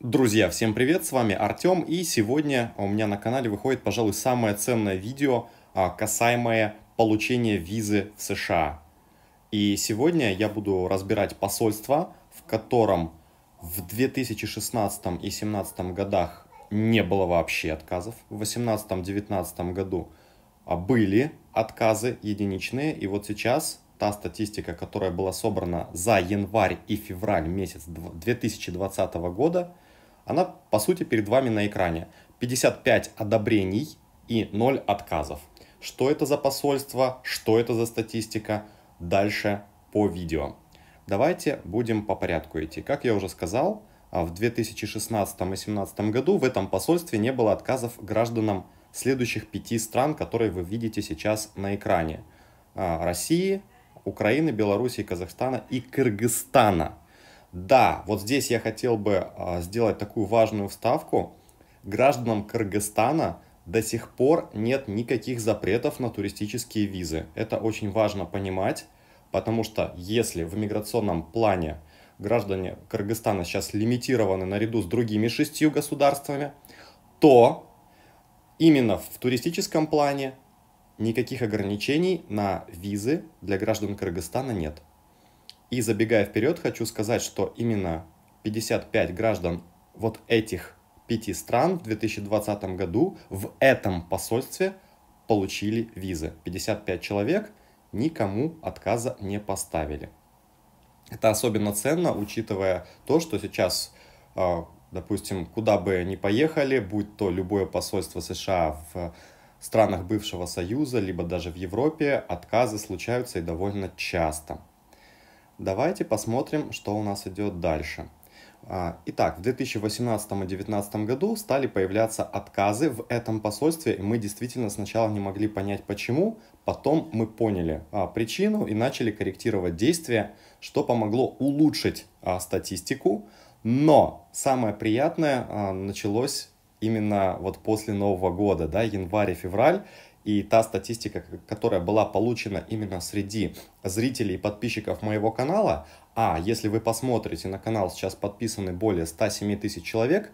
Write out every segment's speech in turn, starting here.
Друзья, всем привет, с вами Артем, и сегодня у меня на канале выходит, пожалуй, самое ценное видео, а, касаемое получения визы в США. И сегодня я буду разбирать посольство, в котором в 2016 и 2017 годах не было вообще отказов, в 2018-2019 году а, были отказы единичные, и вот сейчас та статистика, которая была собрана за январь и февраль месяц 2020 года – она, по сути, перед вами на экране. 55 одобрений и 0 отказов. Что это за посольство, что это за статистика, дальше по видео. Давайте будем по порядку идти. Как я уже сказал, а, в 2016 и 2017 году в этом посольстве не было отказов гражданам следующих пяти стран, которые вы видите сейчас на экране. А, России, Украины, Белоруссии, Казахстана и Кыргызстана – да, вот здесь я хотел бы а, сделать такую важную вставку. Гражданам Кыргызстана до сих пор нет никаких запретов на туристические визы. Это очень важно понимать, потому что если в миграционном плане граждане Кыргызстана сейчас лимитированы наряду с другими шестью государствами, то именно в туристическом плане никаких ограничений на визы для граждан Кыргызстана нет. И забегая вперед, хочу сказать, что именно 55 граждан вот этих пяти стран в 2020 году в этом посольстве получили визы. 55 человек никому отказа не поставили. Это особенно ценно, учитывая то, что сейчас, а, допустим, куда бы ни поехали, будь то любое посольство США в странах бывшего Союза, либо даже в Европе, отказы случаются и довольно часто. Давайте посмотрим, что у нас идет дальше. А, итак, в 2018 и 2019 году стали появляться отказы в этом посольстве, и мы действительно сначала не могли понять почему, потом мы поняли а, причину и начали корректировать действия, что помогло улучшить а, статистику, но самое приятное началось именно вот после Нового года, да, январь-февраль, и та статистика, которая была получена именно среди зрителей и подписчиков моего канала, а если вы посмотрите на канал, сейчас подписаны более 107 тысяч человек,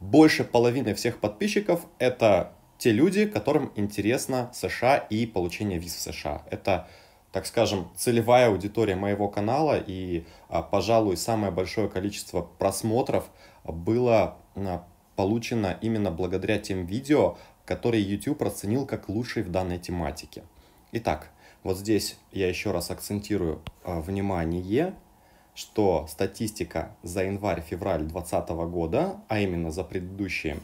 больше половины всех подписчиков это те люди, которым интересно США и получение виз в США. Это, так скажем, целевая аудитория моего канала и, а, пожалуй, самое большое количество просмотров было а, получено именно благодаря тем видео, который YouTube расценил как лучший в данной тематике. Итак, вот здесь я еще раз акцентирую э, внимание, что статистика за январь-февраль 2020 года, а именно за предыдущие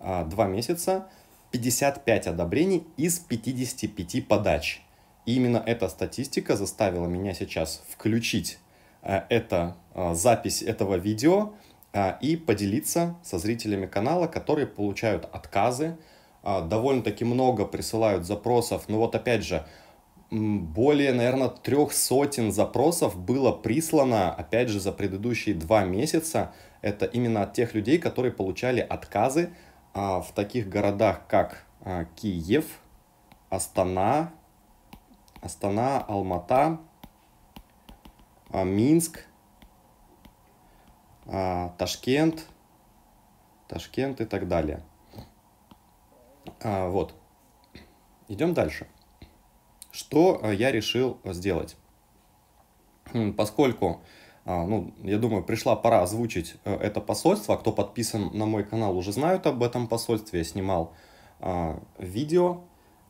э, два месяца, 55 одобрений из 55 подач. И именно эта статистика заставила меня сейчас включить э, это, э, запись этого видео э, и поделиться со зрителями канала, которые получают отказы, а, довольно-таки много присылают запросов. Ну вот опять же, более, наверное, трех сотен запросов было прислано, опять же, за предыдущие два месяца. Это именно от тех людей, которые получали отказы а, в таких городах, как а, Киев, Астана, Астана, Алмата, а, Минск, а, Ташкент, Ташкент и так далее. А, вот. Идем дальше. Что э, я решил сделать? Поскольку, а, ну, я думаю, пришла пора озвучить э, это посольство. Кто подписан на мой канал, уже знают об этом посольстве. Я снимал а, видео.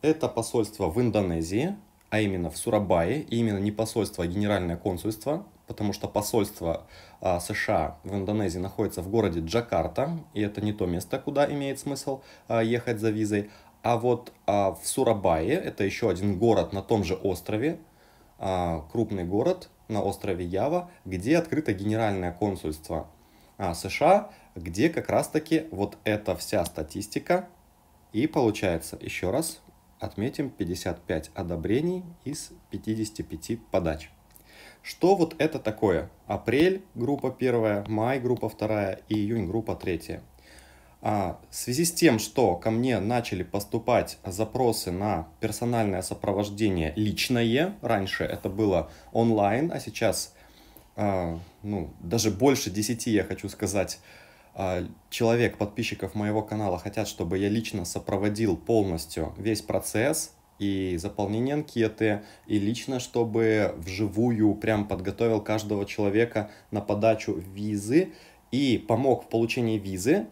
Это посольство в Индонезии, а именно в Сурабае. И именно не посольство, а генеральное консульство потому что посольство а, США в Индонезии находится в городе Джакарта, и это не то место, куда имеет смысл а, ехать за визой. А вот а, в Сурабае, это еще один город на том же острове, а, крупный город на острове Ява, где открыто генеральное консульство а, США, где как раз-таки вот эта вся статистика. И получается, еще раз, отметим 55 одобрений из 55 подач. Что вот это такое? Апрель группа первая, май группа вторая и июнь группа третья. А, в связи с тем, что ко мне начали поступать запросы на персональное сопровождение личное, раньше это было онлайн, а сейчас а, ну, даже больше 10, я хочу сказать, а, человек, подписчиков моего канала хотят, чтобы я лично сопроводил полностью весь процесс, и заполнение анкеты, и лично, чтобы вживую прям подготовил каждого человека на подачу визы и помог в получении визы,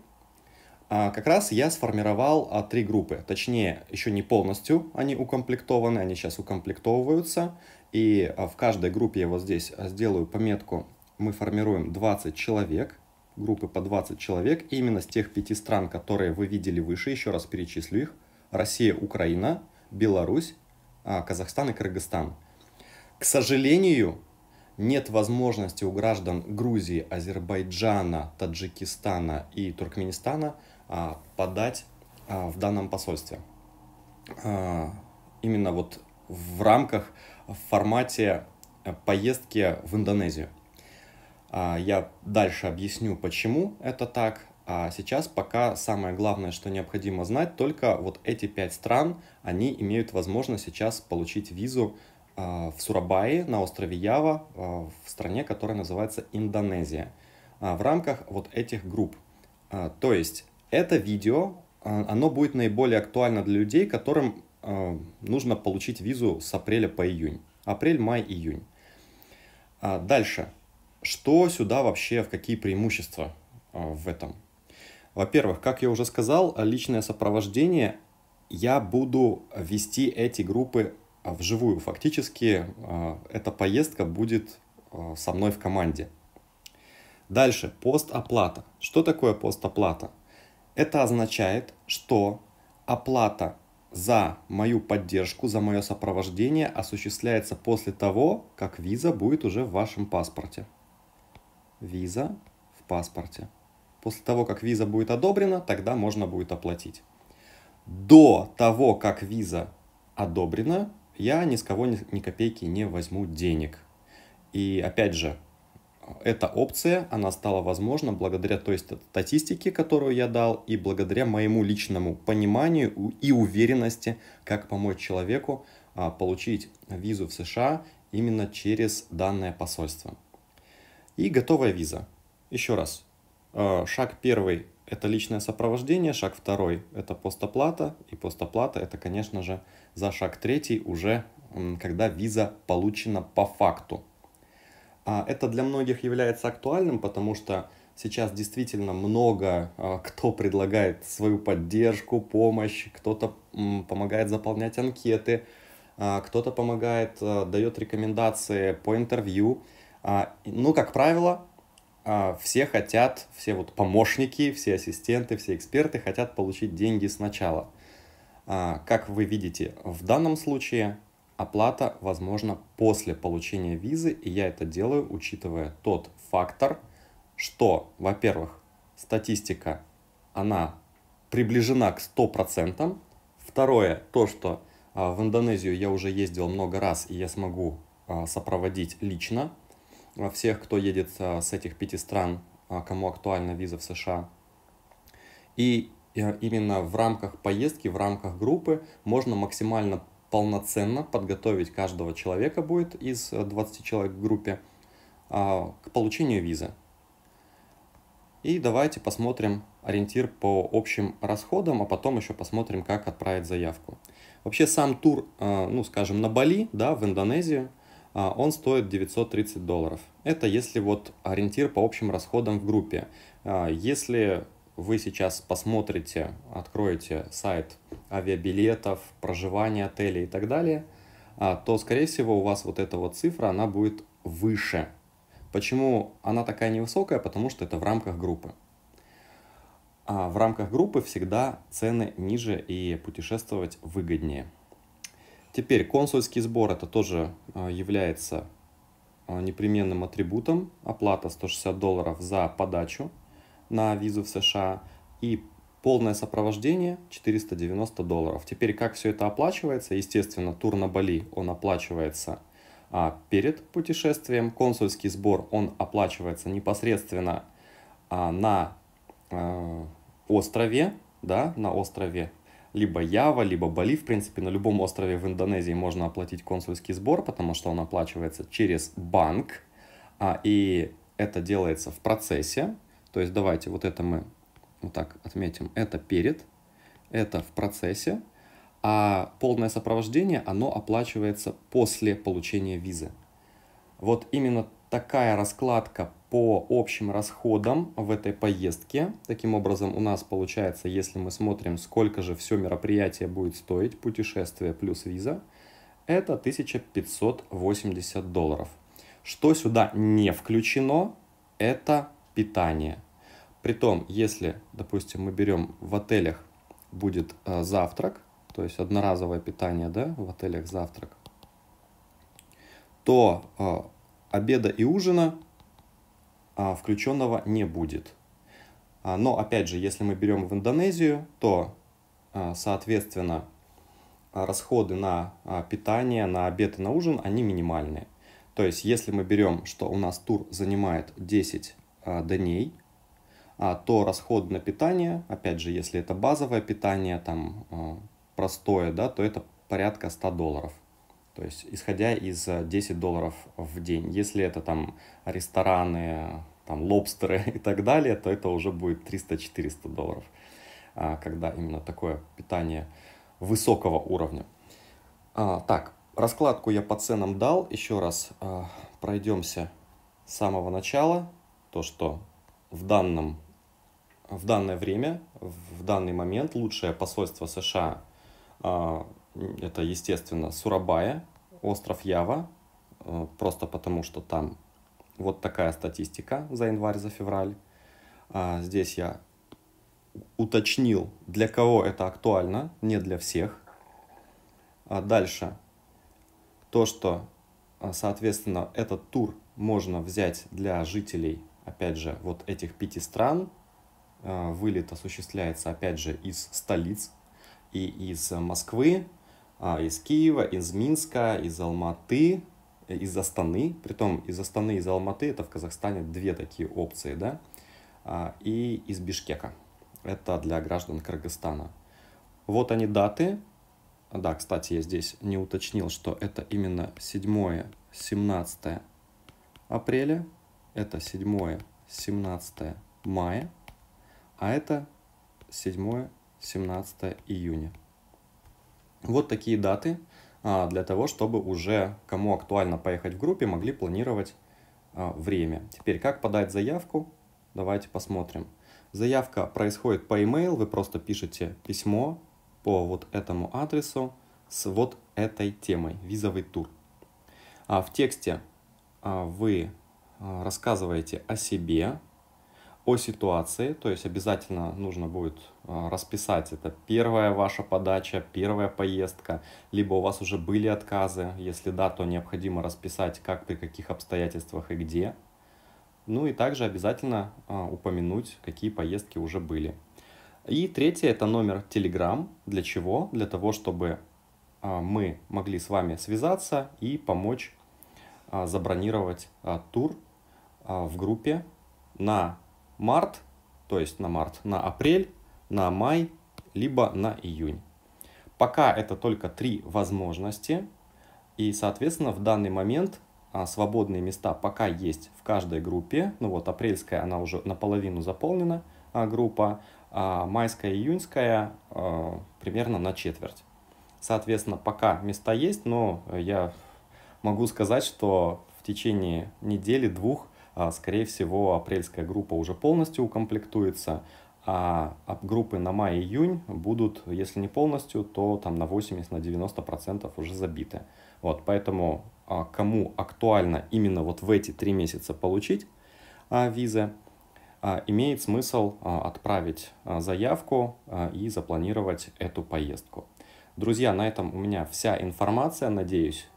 а, как раз я сформировал а, три группы. Точнее, еще не полностью они укомплектованы, они сейчас укомплектовываются. И а, в каждой группе я вот здесь сделаю пометку «Мы формируем 20 человек», группы по 20 человек, именно с тех пяти стран, которые вы видели выше, еще раз перечислю их. Россия, Украина – Беларусь, а Казахстан и Кыргызстан. К сожалению, нет возможности у граждан Грузии, Азербайджана, Таджикистана и Туркменистана а, подать а, в данном посольстве. Именно вот в рамках, в формате поездки в Индонезию. Я дальше объясню, почему это так. А сейчас пока самое главное, что необходимо знать, только вот эти пять стран, они имеют возможность сейчас получить визу а, в Сурабае, на острове Ява, а, в стране, которая называется Индонезия, а, в рамках вот этих групп. То есть это видео, оно будет наиболее актуально для людей, которым нужно получить визу с апреля по июнь. Апрель, май, июнь. Дальше. Что сюда вообще, в какие преимущества в этом? Во-первых, как я уже сказал, личное сопровождение я буду вести эти группы а, вживую. Фактически а, эта поездка будет а, со мной в команде. Дальше, постоплата. Что такое постоплата? Это означает, что оплата за мою поддержку, за мое сопровождение осуществляется после того, как виза будет уже в вашем паспорте. Виза в паспорте. После того, как виза будет одобрена, тогда можно будет оплатить. До того, как виза одобрена, я ни с кого ни, ни копейки не возьму денег. И опять же, эта опция, она стала возможна благодаря той статистике, которую я дал, и благодаря моему личному пониманию и уверенности, как помочь человеку а, получить визу в США именно через данное посольство. И готовая виза. Еще раз, Э, шаг первый – это личное сопровождение, шаг второй – это постоплата, и постоплата – это, конечно же, за шаг третий уже, когда виза получена по факту. А это для многих является актуальным, потому что сейчас действительно много э, кто предлагает свою поддержку, помощь, кто-то помогает заполнять анкеты, э, кто-то помогает, дает рекомендации по интервью. А, ну как правило, а, все хотят, все вот помощники, все ассистенты, все эксперты хотят получить деньги сначала. А, как вы видите, в данном случае оплата возможна после получения визы, и я это делаю, учитывая тот фактор, что, во-первых, статистика, она приближена к 100%. Второе, то, что а, в Индонезию я уже ездил много раз, и я смогу сопроводить лично Э, всех, кто едет с этих пяти стран, а, кому актуальна виза в США. И э, именно в рамках поездки, в рамках группы можно максимально полноценно подготовить каждого человека будет из 20 э, человек в группе а, к получению визы. И давайте посмотрим ориентир по общим расходам, а потом еще посмотрим, как отправить заявку. Вообще сам тур, ну скажем, на Бали, да, в Индонезию – а, он стоит 930 долларов. Это если вот ориентир по общим расходам в группе. А, если вы сейчас посмотрите, откроете сайт авиабилетов, проживания отелей и так далее, а, то, скорее всего, у вас вот эта вот цифра, она будет выше. Почему она такая невысокая? Потому что это в рамках группы. А в рамках группы всегда цены ниже и путешествовать выгоднее. Теперь консульский сбор это тоже э, является э, непременным атрибутом. Оплата 160 долларов за подачу на визу в США и полное сопровождение 490 долларов. Теперь как все это оплачивается? Естественно, тур на Бали он оплачивается а, перед путешествием. Консульский сбор он оплачивается непосредственно а, на а, острове, да, на острове либо Ява, либо Бали. В принципе, на любом острове в Индонезии можно оплатить консульский сбор, потому что он оплачивается через банк, а, и это делается в процессе. То есть давайте вот это мы вот так отметим. Это перед, это в процессе, а полное сопровождение, оно оплачивается после получения визы. Вот именно такая раскладка по общим расходам в этой поездке. Таким образом, у нас получается, если мы смотрим, сколько же все мероприятие будет стоить, путешествие плюс виза, это 1580 долларов. Что сюда не включено, это питание. Притом, если, допустим, мы берем в отелях будет э, завтрак, то есть одноразовое питание, да, в отелях завтрак, то э, обеда и ужина а, включенного не будет. А, но опять же, если мы берем в Индонезию, то, а, соответственно, расходы на питание, на обед и на ужин, они минимальные. То есть, если мы берем, что у нас тур занимает 10 дней, то расход на питание, опять же, если это базовое питание, там простое, да, то это порядка 100 долларов. То есть, исходя из 10 э, долларов в день, если это там рестораны, там лобстеры и так далее, то это уже будет 300-400 долларов, а, когда именно такое питание высокого уровня. А, так, раскладку я по ценам дал. Еще раз а, пройдемся с самого начала. То, что в, данном, в данное время, в данный момент лучшее посольство США это, естественно, Сурабая, остров Ява, э, просто потому что там вот такая статистика за январь, за февраль. А, здесь я уточнил, для кого это актуально, не для всех. А дальше, то, что, а, соответственно, этот тур можно взять для жителей, опять же, вот этих пяти стран. Вылет осуществляется, опять же, из столиц и из э, Москвы, а из Киева, из Минска, из Алматы, э, из Астаны. Притом из Астаны, из Алматы это в Казахстане две такие опции, да? А, и из Бишкека. Это для граждан Кыргызстана. Вот они даты. Да, кстати, я здесь не уточнил, что это именно 7-17 апреля, это 7-17 мая, а это 7-17 июня. Вот такие даты а, для того, чтобы уже кому актуально поехать в группе, могли планировать а, время. Теперь, как подать заявку? Давайте посмотрим. Заявка происходит по email. вы просто пишете письмо по вот этому адресу с вот этой темой, визовый тур. А в тексте вы рассказываете о себе, о ситуации, то есть обязательно нужно будет э, расписать, это первая ваша подача, первая поездка, либо у вас уже были отказы, если да, то необходимо расписать, как, при каких обстоятельствах и где. Ну и также обязательно э, упомянуть, какие поездки уже были. И третье – это номер Telegram. Для чего? Для того, чтобы э, мы могли с вами связаться и помочь забронировать тур в группе на март, то есть на март, на апрель, на май, либо на июнь. Пока это только три возможности, и, соответственно, в данный момент а, свободные места пока есть в каждой группе. Ну вот апрельская, она уже наполовину заполнена а, группа, а майская и июньская а, примерно на четверть. Соответственно, пока места есть, но я могу сказать, что в течение недели-двух а, скорее всего, апрельская группа уже полностью укомплектуется, а, а группы на май-июнь будут, если не полностью, то там на 80-90% на уже забиты. Вот, поэтому а, кому актуально именно вот в эти три месяца получить визы, имеет смысл отправить заявку и запланировать эту поездку. Друзья, на этом у меня вся информация. Надеюсь,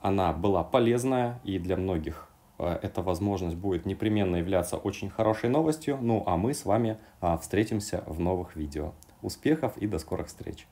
она была полезная и для многих Э, эта возможность будет непременно являться очень хорошей новостью. Ну а мы с вами а, встретимся в новых видео. Успехов и до скорых встреч!